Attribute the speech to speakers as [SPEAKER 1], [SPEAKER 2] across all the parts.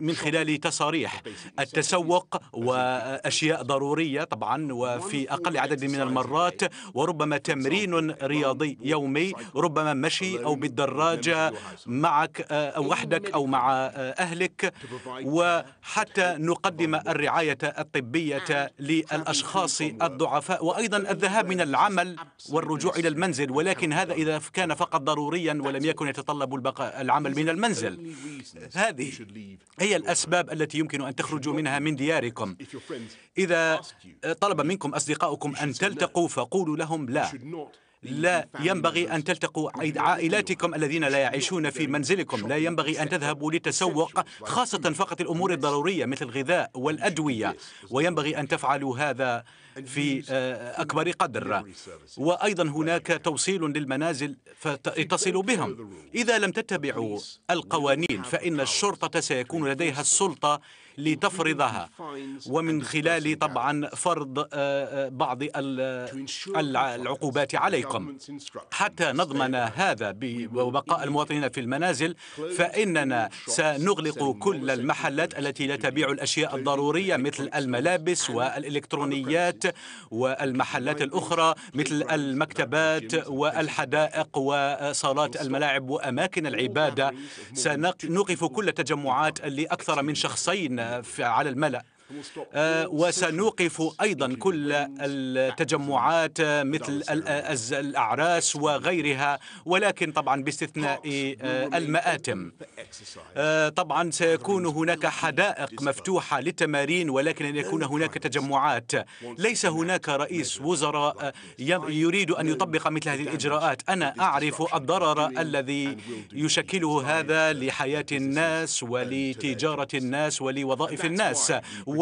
[SPEAKER 1] من خلال تصاريح التسوق وأشياء ضرورية طبعا وفي أقل عدد من المرات وربما تمرين رياضي يومي ربما مشي أو بالدراجة معك أو آه، وحدك أو مع آه، أهلك وحتى نقدم الرعاية الطبية للأشخاص الضعفاء وأيضا الذهاب من العمل والرجوع إلى المنزل ولكن هذا إذا كان فقط ضروريا ولم يكن يتطلب البقاء العمل من المنزل هذه هي الأسباب التي يمكن أن تخرجوا منها من دياركم إذا طلب منكم أصدقاؤكم أن تلتقوا فقولوا لهم لا لا ينبغي أن تلتقوا عائلاتكم الذين لا يعيشون في منزلكم لا ينبغي أن تذهبوا للتسوق خاصة فقط الأمور الضرورية مثل الغذاء والأدوية وينبغي أن تفعلوا هذا في آه، أكبر قدر وأيضا هناك توصيل للمنازل فتصلوا بهم إذا لم تتبعوا القوانين فإن الشرطة سيكون لديها السلطة لتفرضها ومن خلال طبعا فرض آه، آه، بعض العقوبات عليكم الرقم حتى نضمن هذا وبقاء المواطنين في المنازل فإننا سنغلق كل المحلات التي لا تبيع الأشياء الضرورية مثل الملابس والإلكترونيات والمحلات الأخرى مثل المكتبات والحدائق وصالات الملاعب وأماكن العبادة سنوقف كل التجمعات لأكثر من شخصين على الملأ آه، وسنوقف أيضا كل التجمعات مثل الأعراس وغيرها ولكن طبعا باستثناء آه، المآتم آه، طبعا سيكون هناك حدائق مفتوحة للتمارين ولكن أن يكون هناك تجمعات ليس هناك رئيس وزراء يريد أن يطبق مثل هذه الإجراءات أنا أعرف الضرر الذي يشكله هذا لحياة الناس ولتجارة الناس ولوظائف الناس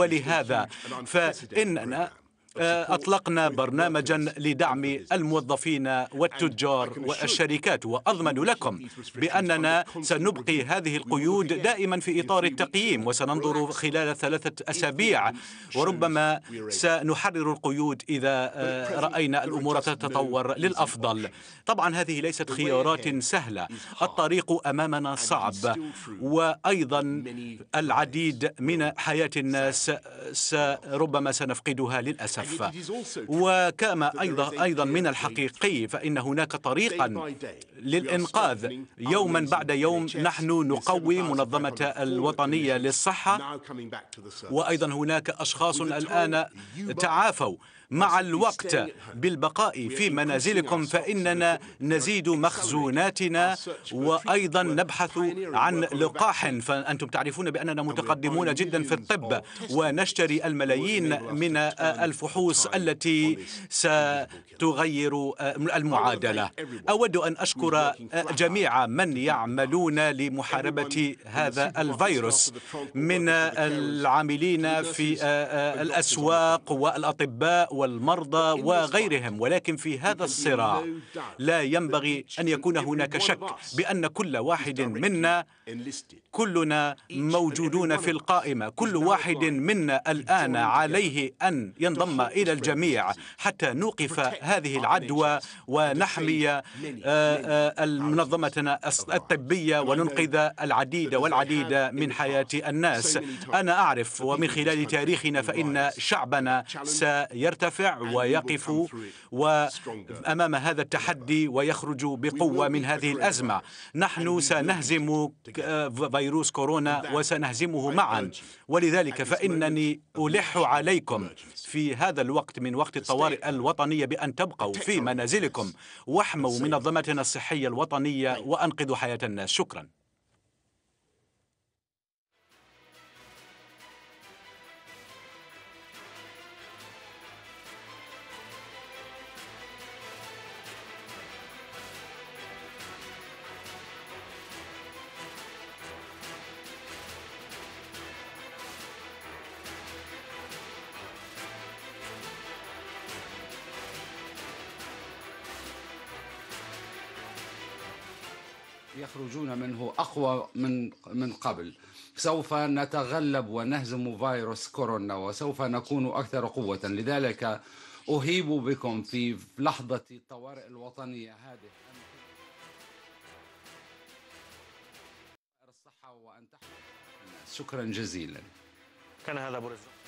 [SPEAKER 1] ولهذا فإننا آه، أطلقنا برنامجا لدعم الموظفين والتجار والشركات وأضمن لكم بأننا سنبقي هذه القيود دائما في إطار التقييم وسننظر خلال ثلاثة أسابيع وربما سنحرر القيود إذا آه، رأينا الأمور تتطور للأفضل طبعا هذه ليست خيارات سهلة الطريق أمامنا صعب وأيضا العديد من حياة الناس ربما سنفقدها للأسف للأسف وكما أيضا أيضا من الحقيقي فإن هناك طريقا للإنقاذ يوما بعد يوم نحن نقوي منظمة الوطنية للصحة وأيضا هناك أشخاص الآن تعافوا مع الوقت بالبقاء في منازلكم فإننا نزيد مخزوناتنا وأيضا نبحث عن لقاح فأنتم تعرفون بأننا متقدمون جدا في الطب ونشتري الملايين من الفحوص التي ستغير المعادلة أود أن أشكر نشكر آه، جميع من يعملون لمحاربة هذا الفيروس من العاملين في آه، آه، الأسواق والأطباء والمرضى وغيرهم ولكن في هذا الصراع لا ينبغي أن يكون هناك شك بأن كل واحد منا كلنا موجودون في القائمة كل واحد منا الآن عليه أن ينضم إلى الجميع حتى نوقف هذه العدوى ونحمي منظمتنا نعم. الطبية نعم. وننقذ العديد نعم. والعديد من حياة الناس أنا أعرف ومن خلال تاريخنا فإن شعبنا سيرتفع ويقف أمام هذا التحدي ويخرج بقوة من هذه الأزمة نحن سنهزم فيروس كورونا وسنهزمه معا ولذلك فإنني ألح عليكم في هذا الوقت من وقت الطوارئ الوطنية بأن تبقوا في منازلكم واحموا منظمتنا الصحية الصحية الوطنية طيب. وأنقذوا حياة الناس شكرا يخرجون منه أقوى من من قبل سوف نتغلب ونهزم فيروس كورونا وسوف نكون أكثر قوة لذلك أهيب بكم في لحظة الطوارئ الوطنية هذه الصحة وأن شكرا جزيلا كان هذا أبو